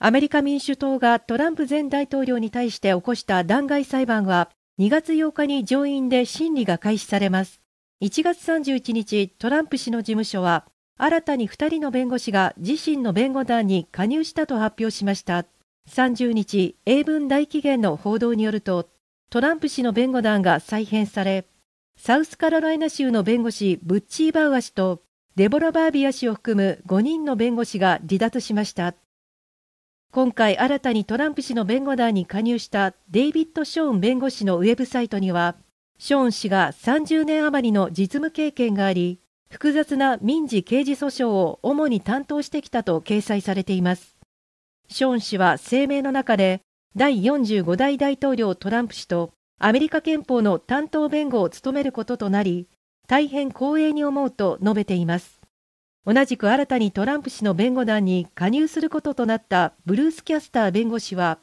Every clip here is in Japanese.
アメリカ民主党がトランプ前大統領に対して起こした弾劾裁判は2月8日に上院で審理が開始されます1月31日トランプ氏の事務所は新たに2人の弁護士が自身の弁護団に加入したと発表しました30日英文大紀元の報道によるとトランプ氏の弁護団が再編されサウスカロライナ州の弁護士ブッチー・バウア氏とデボラ・バービア氏を含む5人の弁護士が離脱しました今回新たにトランプ氏の弁護団に加入したデイビッド・ショーン弁護士のウェブサイトには、ショーン氏が30年余りの実務経験があり、複雑な民事刑事訴訟を主に担当してきたと掲載されています。ショーン氏は声明の中で、第45代大統領トランプ氏とアメリカ憲法の担当弁護を務めることとなり、大変光栄に思うと述べています。同じく新たにトランプ氏の弁護団に加入することとなったブルース・キャスター弁護士は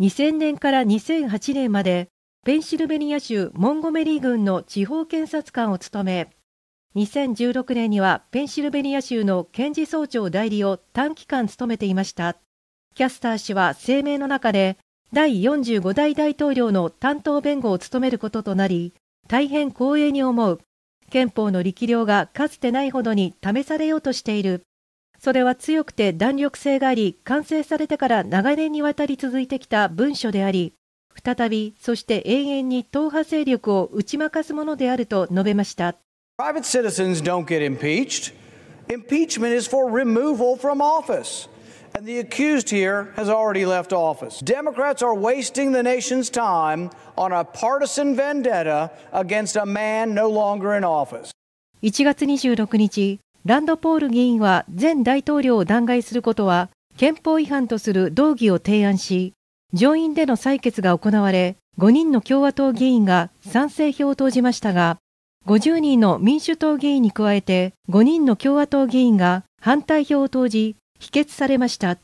2000年から2008年までペンシルベニア州モンゴメリー郡の地方検察官を務め2016年にはペンシルベニア州の検事総長代理を短期間務めていましたキャスター氏は声明の中で第45代大統領の担当弁護を務めることとなり大変光栄に思う憲法の力量がかつてないほどに試されようとしている。それは強くて弾力性があり、完成されてから長年にわたり続いてきた文書であり、再び、そして永遠に党派勢力を打ち負かすものであると述べました。Private citizens don't get impeached. Impeachment is for removal from office. and the accused here has already left office. Democrats are wasting the nation's time on a partisan vendetta against a man no longer in office. 1月26日、ランドポール議員は前大統領を弾劾することは憲法違反とする動議を提案し、上院での採決が行われ、5人の共和党議員が賛成票を投じましたが、50人の民主党議員に加えて5人の共和党議員が反対票を投じ、否決されました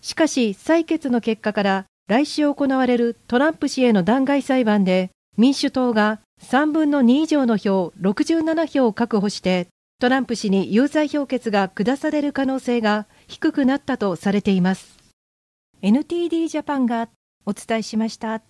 しかし採決の結果から来週行われるトランプ氏への弾劾裁判で民主党が3分の2以上の票67票を確保してトランプ氏に有罪評決が下される可能性が低くなったとされています NTD ジャパンがお伝えしました。